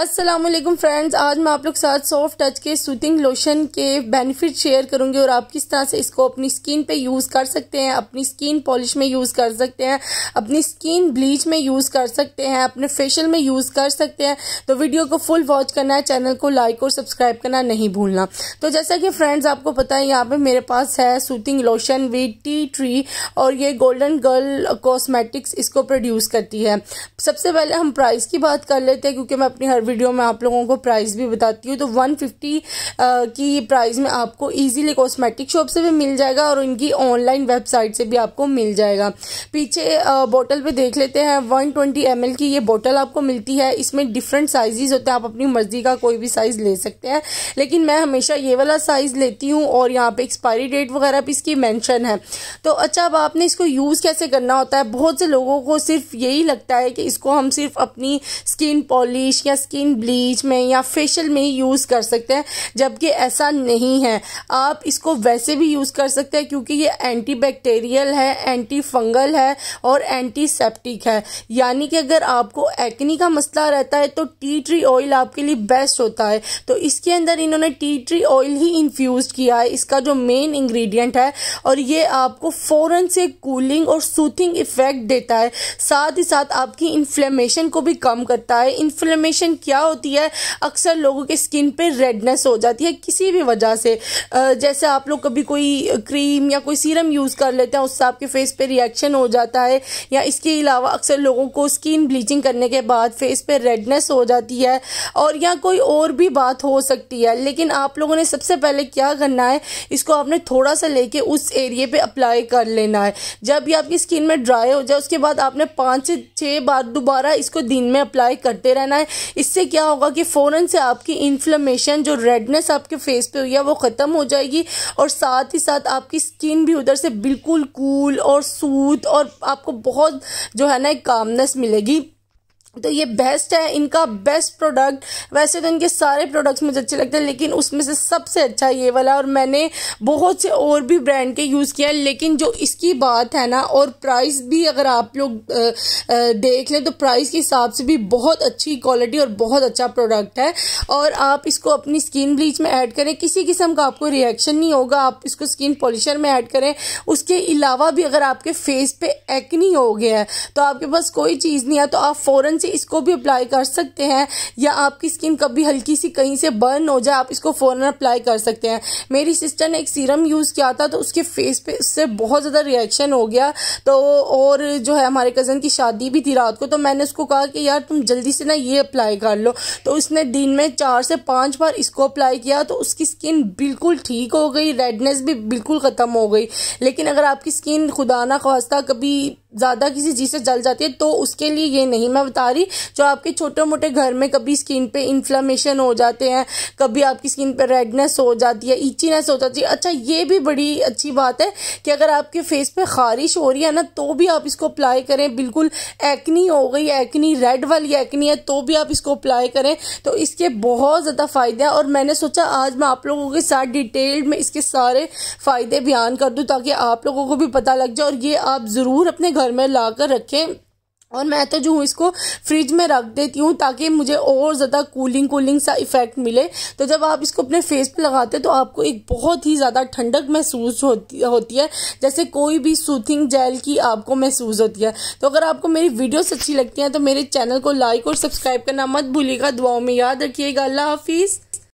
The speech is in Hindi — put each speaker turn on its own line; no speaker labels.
असलम फ्रेंड्स आज मैं आप लोग के साथ सॉफ्ट टच के सूथिंग लोशन के बेनिफिट शेयर करूंगी और आप किस तरह से इसको अपनी स्किन पे यूज़ कर सकते हैं अपनी स्किन पॉलिश में यूज़ कर सकते हैं अपनी स्किन ब्लीच में यूज़ कर सकते हैं अपने फेशियल में यूज़ कर सकते हैं तो वीडियो को फुल वॉच करना है चैनल को लाइक और सब्सक्राइब करना नहीं भूलना तो जैसा कि फ्रेंड्स आपको पता है यहाँ पर मेरे पास है soothing lotion with tea tree और ये गोल्डन गर्ल कॉस्मेटिक्स इसको प्रोड्यूस करती है सबसे पहले हम प्राइस की बात कर लेते हैं क्योंकि मैं अपनी हर वीडियो में आप लोगों को प्राइस भी बताती हूँ तो वन फिफ्टी की प्राइस में आपको ईजिली कॉस्मेटिक शॉप से भी मिल जाएगा और उनकी ऑनलाइन वेबसाइट से भी आपको मिल जाएगा पीछे बॉटल पे देख लेते हैं वन ट्वेंटी की ये बॉटल आपको मिलती है इसमें डिफरेंट साइजेस होते हैं आप अपनी मर्जी का कोई भी साइज़ ले सकते हैं लेकिन मैं हमेशा ये वाला साइज़ लेती हूँ और यहाँ पे एक्सपायरी डेट वगैरह भी इसकी मैंशन है तो अच्छा अब आपने इसको यूज़ कैसे करना होता है बहुत से लोगों को सिर्फ यही लगता है कि इसको हम सिर्फ अपनी स्किन पॉलिश या स्किन स्किन ब्लीच में या फेशियल में ही यूज़ कर सकते हैं जबकि ऐसा नहीं है आप इसको वैसे भी यूज़ कर सकते हैं क्योंकि ये एंटी बैक्टेरियल है एंटी फंगल है और एंटीसेप्टिक है यानी कि अगर आपको एक्नी का मसला रहता है तो टी ट्री ऑयल आपके लिए बेस्ट होता है तो इसके अंदर इन्होंने टी ट्री ऑयल ही इन्फ्यूज़ किया है इसका जो मेन इंग्रेडिएंट है और ये आपको फ़ौरन से कूलिंग और सूथिंग इफ़ेक्ट देता है साथ ही साथ आपकी इन्फ्लेमेशन को भी कम करता है इन्फ्लेमेशन क्या होती है अक्सर लोगों के स्किन पे रेडनेस हो जाती है किसी भी वजह से जैसे आप लोग कभी कोई क्रीम या कोई सीरम यूज़ कर लेते हैं उससे आपके फेस पे रिएक्शन हो जाता है या इसके अलावा अक्सर लोगों को स्किन ब्लीचिंग करने के बाद फेस पे रेडनेस हो जाती है और या कोई और भी बात हो सकती है लेकिन आप लोगों ने सबसे पहले क्या करना है इसको आपने थोड़ा सा लेके उस एरिए पे अप्लाई कर लेना है जब भी आपकी स्किन में ड्राई हो जाए उसके बाद आपने पाँच से छः बार दोबारा इसको दिन में अप्लाई करते रहना है इससे इससे क्या होगा कि फ़ौरन से आपकी इन्फ्लेमेशन जो रेडनेस आपके फेस पे हुई है वो ख़त्म हो जाएगी और साथ ही साथ आपकी स्किन भी उधर से बिल्कुल कूल और सूद और आपको बहुत जो है ना एक कामनेस मिलेगी तो ये बेस्ट है इनका बेस्ट प्रोडक्ट वैसे तो इनके सारे प्रोडक्ट्स मुझे अच्छे लगते हैं लेकिन उसमें से सबसे अच्छा ये वाला और मैंने बहुत से और भी ब्रांड के यूज़ किया है लेकिन जो इसकी बात है ना और प्राइस भी अगर आप लोग देख लें तो प्राइस के हिसाब से भी बहुत अच्छी क्वालिटी और बहुत अच्छा प्रोडक्ट है और आप इसको अपनी स्किन ब्लीच में ऐड करें किसी किस्म का आपको रिएक्शन नहीं होगा आप इसको स्किन पॉलिशर में ऐड करें उसके अलावा भी अगर आपके फेस पे एक्नी हो गया है तो आपके पास कोई चीज़ नहीं है तो आप फ़ौरन से से इसको भी अप्लाई कर सकते हैं या आपकी स्किन कभी हल्की सी कहीं से बर्न हो जाए आप इसको फ़ौरन अप्लाई कर सकते हैं मेरी सिस्टर ने एक सीरम यूज़ किया था तो उसके फेस पे उससे बहुत ज़्यादा रिएक्शन हो गया तो और जो है हमारे कज़न की शादी भी थी रात को तो मैंने उसको कहा कि यार तुम जल्दी से ना ये अप्लाई कर लो तो उसने दिन में चार से पाँच बार इसको अप्लाई किया तो उसकी स्किन बिल्कुल ठीक हो गई रेडनेस भी बिल्कुल ख़त्म हो गई लेकिन अगर आपकी स्किन खुदा ना खास्ता कभी ज़्यादा किसी चीज़ से जल जाती है तो उसके लिए ये नहीं मैं बता रही जो आपके छोटे मोटे घर में कभी स्किन पे इन्फ्लामेशन हो जाते हैं कभी आपकी स्किन पे रेडनेस हो जाती है इचीनेस हो जाती है अच्छा ये भी बड़ी अच्छी बात है कि अगर आपके फेस पे खारिश हो रही है ना तो भी आप इसको अप्लाई करें बिल्कुल एक्नी हो गई एक्नी रेड वाली एक्नी है तो भी आप इसको अप्लाई करें तो इसके बहुत ज़्यादा फ़ायदे हैं और मैंने सोचा आज मैं आप लोगों के साथ डिटेल्ड में इसके सारे फ़ायदे बयान कर दूँ ताकि आप लोगों को भी पता लग जाए और ये आप ज़रूर अपने घर में ला कर रखें और मैं तो जो हूँ इसको फ्रिज में रख देती हूँ ताकि मुझे और ज़्यादा कूलिंग कूलिंग सा इफेक्ट मिले तो जब आप इसको अपने फेस पे लगाते हैं तो आपको एक बहुत ही ज़्यादा ठंडक महसूस होती होती है जैसे कोई भी सूथिंग जेल की आपको महसूस होती है तो अगर आपको मेरी वीडियोस अच्छी लगती हैं तो मेरे चैनल को लाइक और सब्सक्राइब करना मत भूलिएगा दुआओं में याद रखिएगा अल्लाह हाफिज़